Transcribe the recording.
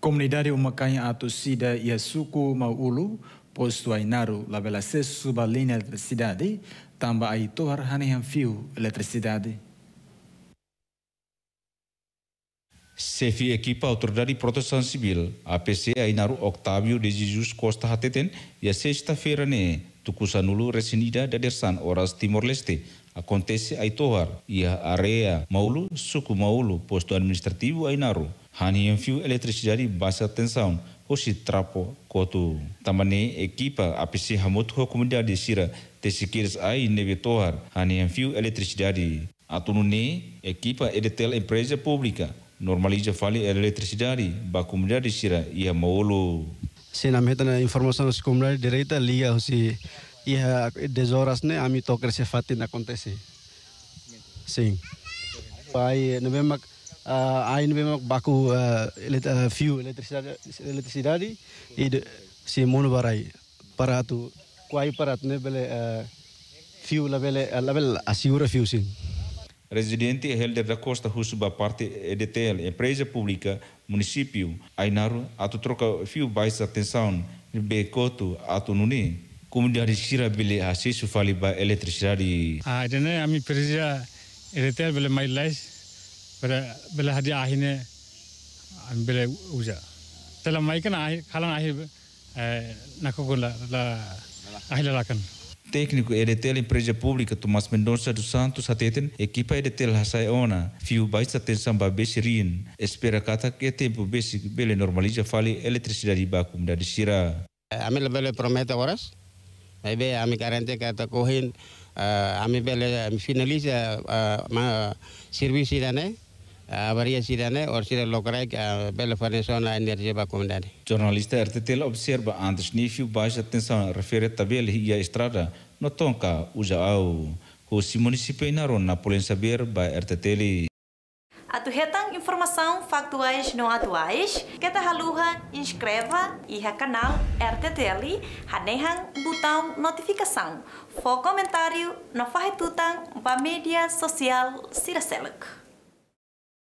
Comunidade Umacanha Atocida e Suco Maulu, posto Ainaru, labela acesso à linha de eletricidade, tamba aí toar hanehan fio eletricidade. Sefi equipa Autoridade de Proteção Civil, APC Ainaru Octavio de Jesus Costa Hateten, ya a sexta-feira, né, Tucusanulu Resinida da Dersan, Timor-Leste, acontece aitovar e a areia maulu suku maulu posto administrativo ainaro, hani fio eletricidade baixa tensão hoje trapo coto. tamane equipa apisi hamutu comunidade sira tesikiris ai nevetoar hani fio eletricidade atunune equipa edetel empresa pública normaliza fale eletricidade ba comunidade sira ia maulu Sinamheta na né, informação das comunidades direita liga hoje há 10 horas, né? A mim fatina acontece. Sim. Aí eh, no mesmo aí ah, no mesmo baku fio ah, eletricidade ah, eletricidade e se mundo para tu quai para tu né bele fio la a la assegura fio sim. Residente Helder da Costa Husuba parte EDTL, empresa pública, município, Ainaru, atu troca fio baixa atenção, Becoto, atu nuni. kumbudi harishira bile hasi sufali ba di. Ah, dene ami perija erete bile my life bile bile hadi ahine ami bile uja. Tela mai kan ahi kalan ahi eh, nakukula la ahi lalakan. técnico Eretel Empresa Pública Tomás Mendonça dos Santos ateten equipa Eretel Hasaiona fiu baixa tensão ba besirin espera kata que tempo besi bele normaliza fale eletricidade ba comunidade sira eh, Amel bele promete horas ebe ami karante kata kohin ami pele finalis ma servisi dane avaría sidane or sida lokraik pele fornison la energía ba comandante jornalista RTTL observa antes nífio baixa atenção refere tabel e a estrada no tonka uja au Hosi municipio Inaron na Polensabir by RTTL correta informação factuais não atuais. Kita haluha inscreva e ha canal RTTL hanehan botão notificação. For comentário na farretutang ba mídia social Siraseluk.